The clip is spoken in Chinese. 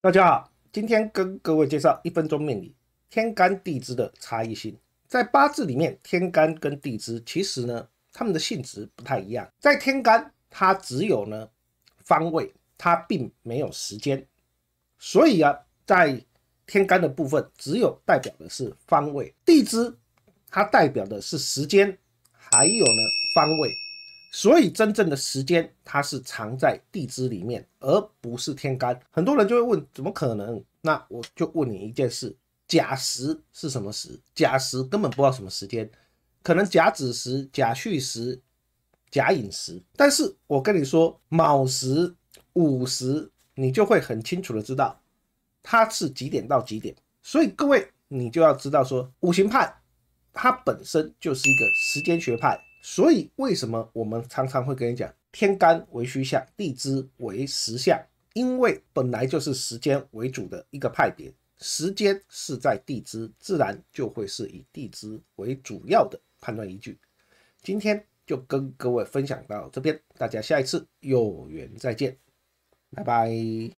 大家好，今天跟各位介绍一分钟命理天干地支的差异性。在八字里面，天干跟地支其实呢，他们的性质不太一样。在天干，它只有呢方位，它并没有时间，所以啊，在天干的部分，只有代表的是方位；地支它代表的是时间，还有呢方位。所以，真正的时间它是藏在地支里面，而不是天干。很多人就会问：怎么可能？那我就问你一件事：甲时是什么时？甲时根本不知道什么时间，可能甲子时、甲戌时、甲寅时。但是我跟你说，卯时、午时，你就会很清楚的知道它是几点到几点。所以，各位，你就要知道说，五行派它本身就是一个时间学派。所以，为什么我们常常会跟你讲天干为虚象，地支为实象？因为本来就是时间为主的一个派别，时间是在地支，自然就会是以地支为主要的判断依据。今天就跟各位分享到这边，大家下一次有缘再见，拜拜。